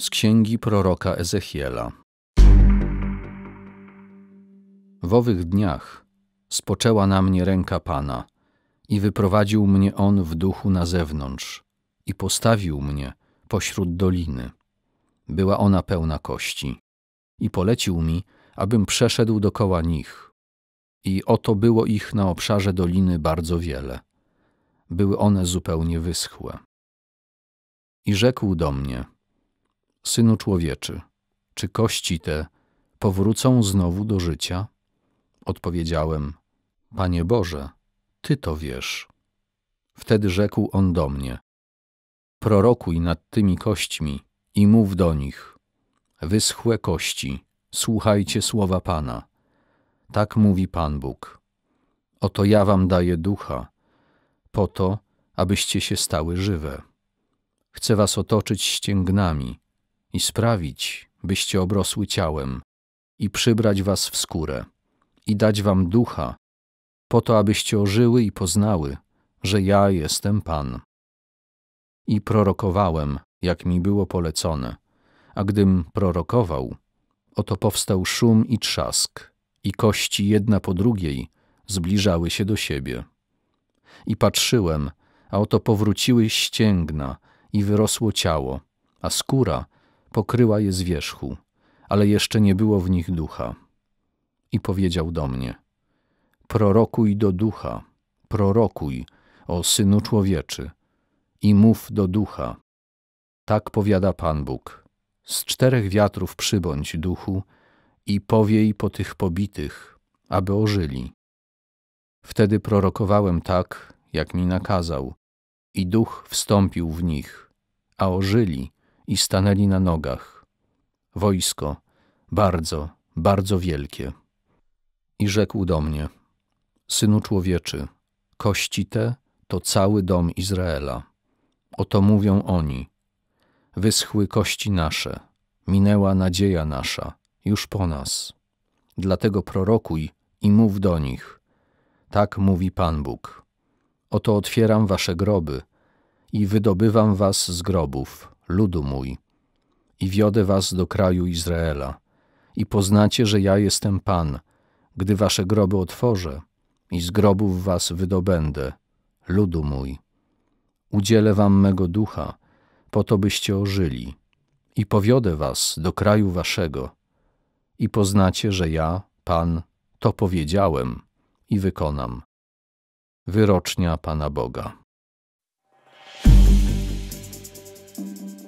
z księgi proroka Ezechiela. W owych dniach spoczęła na mnie ręka Pana i wyprowadził mnie On w duchu na zewnątrz i postawił mnie pośród doliny. Była ona pełna kości i polecił mi, abym przeszedł dokoła nich. I oto było ich na obszarze doliny bardzo wiele. Były one zupełnie wyschłe. I rzekł do mnie – synu człowieczy, czy kości te powrócą znowu do życia? Odpowiedziałem: Panie Boże, ty to wiesz. Wtedy rzekł on do mnie: Prorokuj nad tymi kośćmi i mów do nich: Wyschłe kości, słuchajcie słowa Pana. Tak mówi Pan Bóg. Oto ja wam daję ducha, po to, abyście się stały żywe. Chcę was otoczyć ścięgnami, i sprawić, byście obrosły ciałem i przybrać was w skórę i dać wam ducha, po to, abyście ożyły i poznały, że ja jestem Pan. I prorokowałem, jak mi było polecone, a gdym prorokował, oto powstał szum i trzask, i kości jedna po drugiej zbliżały się do siebie. I patrzyłem, a oto powróciły ścięgna i wyrosło ciało, a skóra – pokryła je z wierzchu, ale jeszcze nie było w nich ducha. I powiedział do mnie: Prorokuj do ducha, prorokuj, o synu człowieczy, i mów do ducha. Tak powiada Pan Bóg: Z czterech wiatrów przybądź duchu i powiej po tych pobitych, aby ożyli. Wtedy prorokowałem tak, jak mi nakazał, i duch wstąpił w nich, a ożyli i stanęli na nogach. Wojsko, bardzo, bardzo wielkie. I rzekł do mnie, Synu człowieczy, kości te to cały dom Izraela. Oto mówią oni, wyschły kości nasze, minęła nadzieja nasza, już po nas. Dlatego prorokuj i mów do nich. Tak mówi Pan Bóg. Oto otwieram wasze groby i wydobywam was z grobów, ludu mój, i wiodę was do kraju Izraela, i poznacie, że ja jestem Pan, gdy wasze groby otworzę i z grobów was wydobędę, ludu mój. Udzielę wam mego ducha, po to byście ożyli, i powiodę was do kraju waszego, i poznacie, że ja, Pan, to powiedziałem i wykonam. Wyrocznia Pana Boga. Thank you.